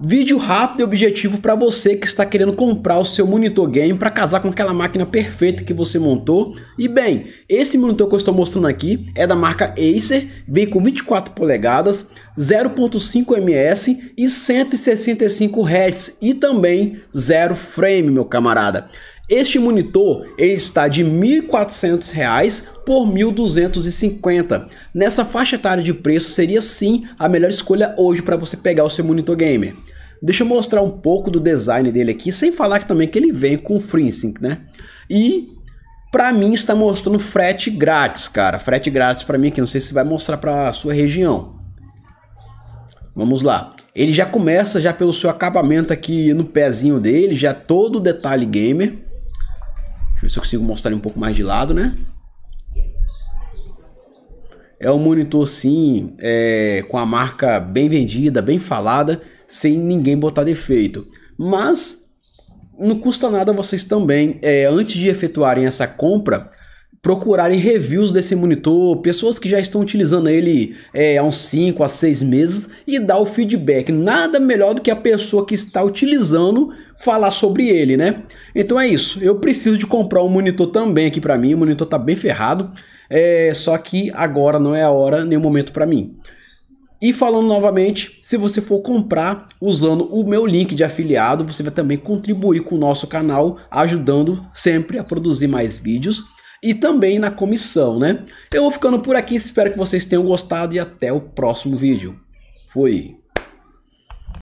Vídeo rápido e objetivo para você que está querendo comprar o seu monitor game para casar com aquela máquina perfeita que você montou. E bem, esse monitor que eu estou mostrando aqui é da marca Acer, vem com 24 polegadas, 0.5 ms e 165 Hz e também zero frame, meu camarada. Este monitor ele está de R$ 1.400 por 1250. Nessa faixa etária de preço seria sim a melhor escolha hoje para você pegar o seu monitor gamer. Deixa eu mostrar um pouco do design dele aqui, sem falar que também que ele vem com FreeSync, né? E para mim está mostrando frete grátis, cara. Frete grátis para mim que não sei se vai mostrar para sua região. Vamos lá. Ele já começa já pelo seu acabamento aqui no pezinho dele, já todo o detalhe gamer. Deixa eu ver se eu consigo mostrar um pouco mais de lado, né? É um monitor, sim, é, com a marca bem vendida, bem falada, sem ninguém botar defeito. Mas não custa nada vocês também, é, antes de efetuarem essa compra, procurarem reviews desse monitor, pessoas que já estão utilizando ele é, há uns 5 a 6 meses e dar o feedback. Nada melhor do que a pessoa que está utilizando falar sobre ele, né? Então é isso. Eu preciso de comprar um monitor também aqui para mim. O monitor tá bem ferrado. É, só que agora não é a hora nem o momento para mim. E falando novamente, se você for comprar usando o meu link de afiliado, você vai também contribuir com o nosso canal, ajudando sempre a produzir mais vídeos e também na comissão, né? Eu vou ficando por aqui, espero que vocês tenham gostado e até o próximo vídeo. Fui!